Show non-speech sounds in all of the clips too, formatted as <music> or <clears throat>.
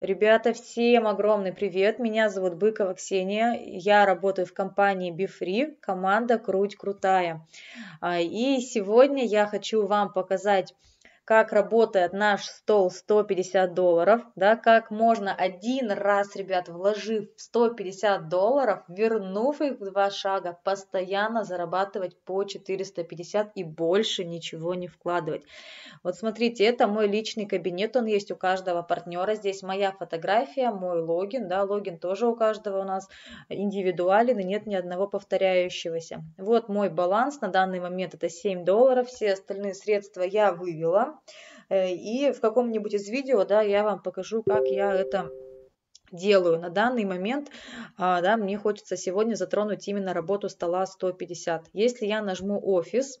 Ребята, всем огромный привет! Меня зовут Быкова Ксения, я работаю в компании BeFree, команда Круть Крутая. А, и сегодня я хочу вам показать как работает наш стол 150 долларов, да, как можно один раз, ребят, вложив 150 долларов, вернув их в два шага, постоянно зарабатывать по 450 и больше ничего не вкладывать. Вот смотрите, это мой личный кабинет, он есть у каждого партнера, здесь моя фотография, мой логин, да, логин тоже у каждого у нас индивидуален и нет ни одного повторяющегося. Вот мой баланс на данный момент это 7 долларов, все остальные средства я вывела, Э, и в каком-нибудь из видео да, я вам покажу, как я это делаю. На данный момент а, да, мне хочется сегодня затронуть именно работу стола 150. Если я нажму офис,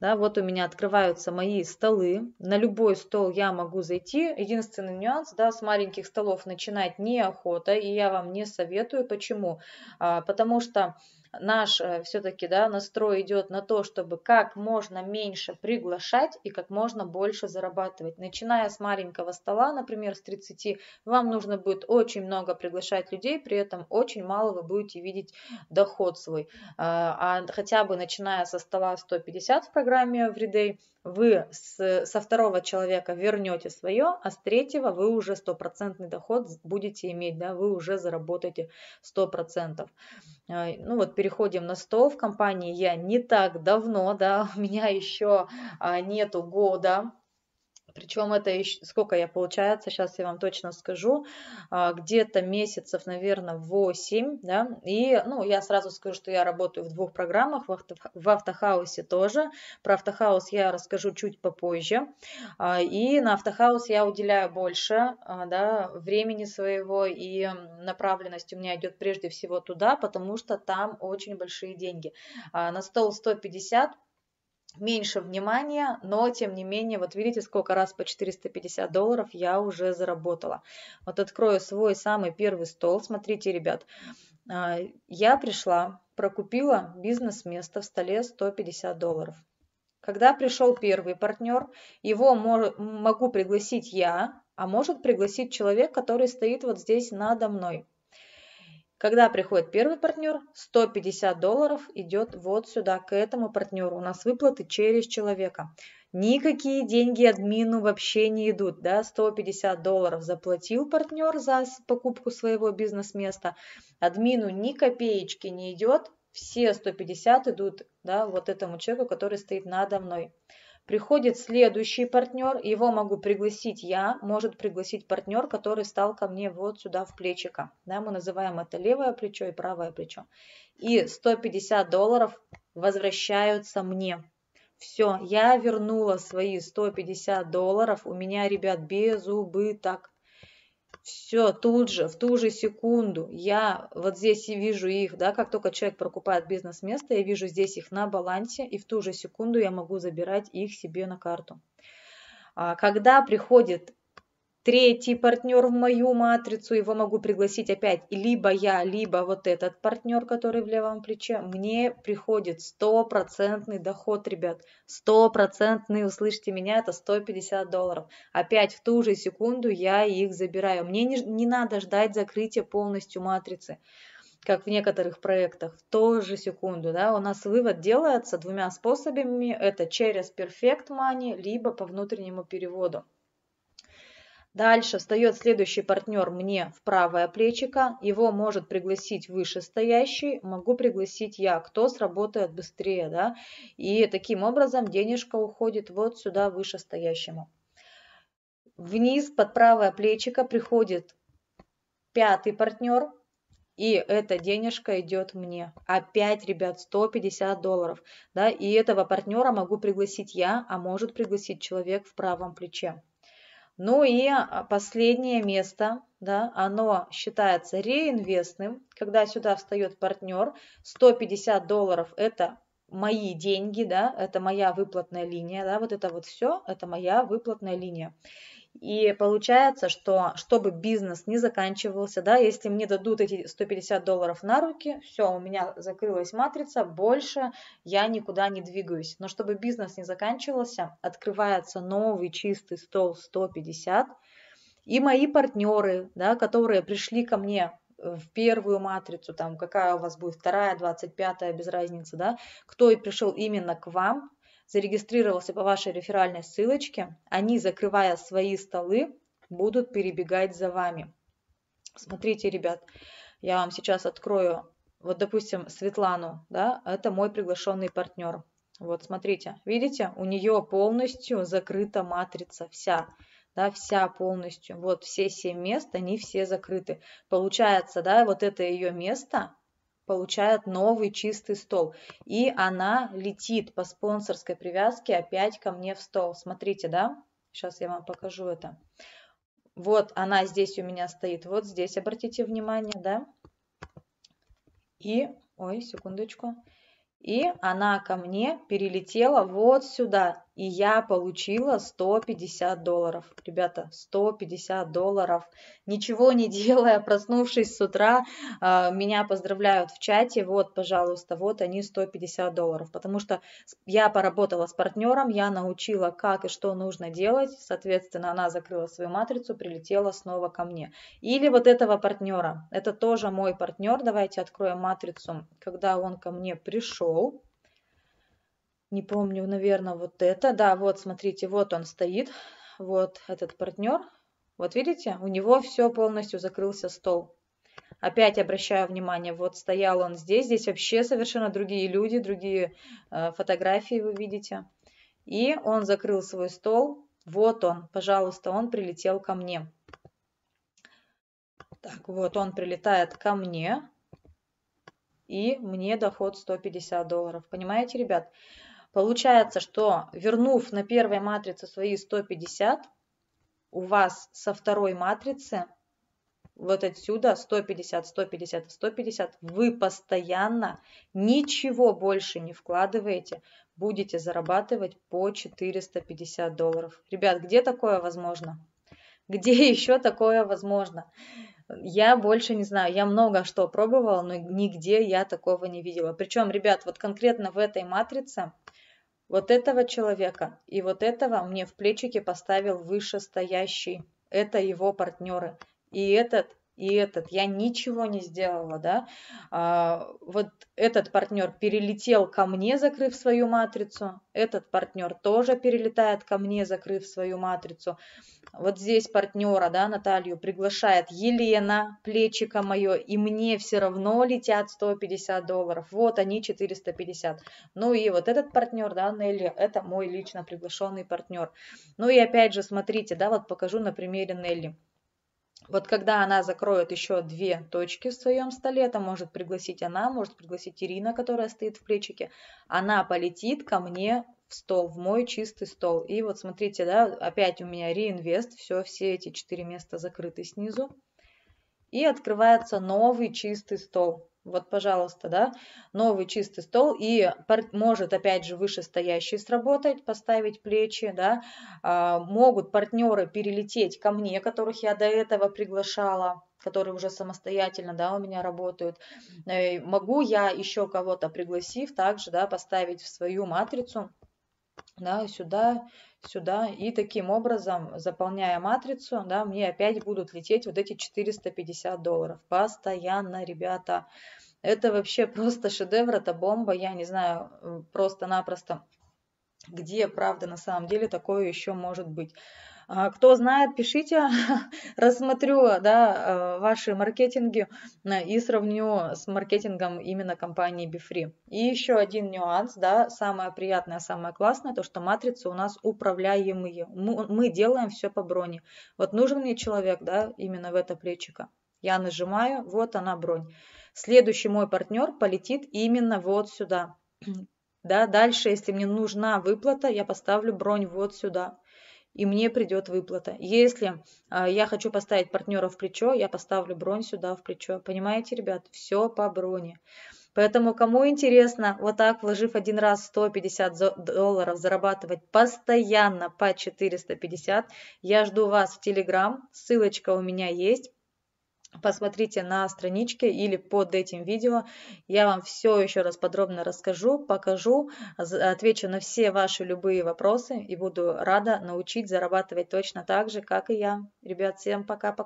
да, вот у меня открываются мои столы. На любой стол я могу зайти. Единственный нюанс, да, с маленьких столов начинать неохота, и я вам не советую. Почему? А, потому что наш э, все-таки да, настрой идет на то, чтобы как можно меньше приглашать и как можно больше зарабатывать. Начиная с маленького стола, например, с 30, вам нужно будет очень много приглашать людей, при этом очень мало вы будете видеть доход свой. А, а хотя бы начиная со стола 150 в программе Everyday, вы с, со второго человека вернете свое, а с третьего вы уже стопроцентный доход будете иметь, да, вы уже заработаете 100%. Э, ну вот переходим на стол В компании я не так давно, да, <laughs> у меня еще а, нету года, причем это еще, сколько я получается, сейчас я вам точно скажу, а, где-то месяцев, наверное, 8, да, и, ну, я сразу скажу, что я работаю в двух программах, в, авто, в автохаусе тоже, про автохаус я расскажу чуть попозже, а, и на автохаус я уделяю больше, а, да, времени своего, и направленность у меня идет прежде всего туда, потому что там очень большие деньги. На стол 150 меньше внимания, но тем не менее, вот видите, сколько раз по 450 долларов я уже заработала. Вот открою свой самый первый стол. Смотрите, ребят, а, я пришла, прокупила бизнес-место в столе 150 долларов. Когда пришел первый партнер, его могу пригласить я, а может пригласить человек, который стоит вот здесь надо мной. Когда приходит первый партнер, 150 долларов идет вот сюда, к этому партнеру. У нас выплаты через человека. Никакие деньги админу вообще не идут. Да? 150 долларов заплатил партнер за покупку своего бизнес-места. Админу ни копеечки не идет. Все 150 идут да, вот этому человеку, который стоит надо мной. Приходит следующий партнер, его могу пригласить я, может пригласить партнер, который стал ко мне вот сюда в плечика. Да, мы называем это левое плечо и правое плечо. И 150 долларов возвращаются мне. Все, я вернула свои 150 долларов, у меня, ребят, без убыток все тут же, в ту же секунду, я вот здесь и вижу их, да, как только человек прокупает бизнес-место, я вижу здесь их на балансе, и в ту же секунду я могу забирать их себе на карту. А когда приходит третий партнер в мою матрицу, его могу пригласить опять либо я, либо вот этот партнер, который в левом плече, мне приходит стопроцентный доход, ребят, стопроцентный, услышьте меня, это 150 долларов. Опять в ту же секунду я их забираю. Мне не, не надо ждать закрытия полностью матрицы как в некоторых проектах, в ту же секунду, да, у нас вывод делается двумя способами, это через Perfect Money, либо по внутреннему переводу. Дальше встает следующий партнер мне в правое плечико. Его может пригласить вышестоящий, могу пригласить я, кто сработает быстрее. Да? И таким образом денежка уходит вот сюда вышестоящему. Вниз под правое плечико приходит пятый партнер, и эта денежка идет мне. Опять, ребят, 150 долларов. Да? И этого партнера могу пригласить я, а может пригласить человек в правом плече. Ну и а, последнее место, да, оно считается реинвестным, когда сюда встает партнер, 150 долларов это мои деньги, да, это моя выплатная линия, да, вот это вот все, это моя выплатная линия. И получается, что чтобы бизнес не заканчивался, да, если мне дадут эти 150 долларов на руки, все, у меня закрылась матрица, больше я никуда не двигаюсь. Но чтобы бизнес не заканчивался, открывается новый чистый стол 150, и мои партнеры, да, которые пришли ко мне в первую матрицу, там, какая у вас будет вторая, двадцать пятая, без разницы, да, кто и пришел именно к вам, зарегистрировался по вашей реферальной ссылочке, они, закрывая свои столы, будут перебегать за вами. Смотрите, ребят, я вам сейчас открою, вот, допустим, Светлану, да, это мой приглашенный партнер. Вот, смотрите, видите, у нее полностью закрыта матрица вся да, вся полностью. Вот все семь мест, они все закрыты. Получается, да, вот это ее место получает новый чистый стол. И она летит по спонсорской привязке опять ко мне в стол. Смотрите, да? Сейчас я вам покажу это. Вот она здесь у меня стоит. Вот здесь, обратите внимание, да? И, ой, секундочку. И она ко мне перелетела вот сюда. И я получила 150 долларов. Ребята, 150 долларов. Ничего не <laughs> делая, проснувшись с утра, а, меня поздравляют в чате. Вот, пожалуйста, вот они 150 долларов. Потому что я поработала с партнером, я научила, как и что нужно делать. Соответственно, она закрыла свою матрицу, прилетела снова ко мне. Или вот этого партнера. Это тоже мой партнер. Давайте откроем матрицу, когда он ко мне пришел не помню, наверное, вот это, да, вот, смотрите, вот он стоит, вот этот партнер, вот видите, у него все полностью закрылся стол. Опять обращаю внимание, вот стоял он здесь, здесь вообще совершенно другие люди, другие э, фотографии вы видите. И он закрыл свой стол, вот он, пожалуйста, он прилетел ко мне. Так, вот он прилетает ко мне, и мне доход 150 долларов. Понимаете, ребят? Получается, что вернув на первой матрице свои 150, у вас со второй матрицы вот отсюда 150, 150, 150, вы постоянно ничего больше не вкладываете, будете зарабатывать по 450 долларов. Ребят, где такое возможно? Где <laughs> еще такое возможно? Я больше не знаю, я много что пробовала, но нигде я такого не видела. Причем, ребят, вот конкретно в этой матрице вот этого человека и вот этого мне в плечики поставил вышестоящий. Это его партнеры. И этот и этот, я ничего не сделала, да, а, вот этот партнер перелетел ко мне, закрыв свою матрицу, этот партнер тоже перелетает ко мне, закрыв свою матрицу, вот здесь партнера, да, Наталью приглашает Елена, плечико мое, и мне все равно летят 150 долларов, вот они 450, ну и вот этот партнер, да, Нелли, это мой лично приглашенный партнер, ну и опять же, смотрите, да, вот покажу на примере Нелли, вот когда она закроет еще две точки в своем столе, это может пригласить она, может пригласить Ирина, которая стоит в плечике, она полетит ко мне в стол, в мой чистый стол. И вот смотрите, да, опять у меня реинвест, все, все эти четыре места закрыты снизу. И открывается новый чистый стол. Вот, пожалуйста, да, новый чистый стол. И может, опять же, вышестоящий сработать, поставить плечи, да. А, могут партнеры перелететь ко мне, которых я до этого приглашала которые уже самостоятельно, да, у меня работают. И э, могу я еще кого-то пригласив, также, да, поставить в свою матрицу да, сюда, сюда. И таким образом, заполняя матрицу, да, мне опять будут лететь вот эти 450 долларов. Постоянно, ребята. Это вообще <laughs> просто шедевр, это бомба. Я не знаю, просто-напросто, где, правда, на самом деле такое еще может быть. А, кто знает, пишите, <laughs> рассмотрю да, а, ваши маркетинги э, и сравню с маркетингом именно компании BeFree. И еще один нюанс, да, самое приятное, самое классное, то что матрицы у нас управляемые. Мы делаем все по броне. Вот нужен мне человек, да, именно в это плечико. Я нажимаю, вот она бронь. Следующий мой партнер полетит именно вот сюда. <clears throat> Да, дальше, если мне нужна выплата, я поставлю бронь вот сюда и мне придет выплата. Если э, я хочу поставить партнера в плечо, я поставлю бронь сюда в плечо. Понимаете, ребят, все по броне. Поэтому кому интересно, вот так вложив один раз 150 долларов, зарабатывать постоянно по 450, я жду вас в телеграм. ссылочка у меня есть посмотрите на страничке или под этим видео. Я вам все еще раз подробно расскажу, покажу, отвечу на все ваши любые вопросы и буду рада научить зарабатывать точно так же, как и я. Ребят, всем пока-пока.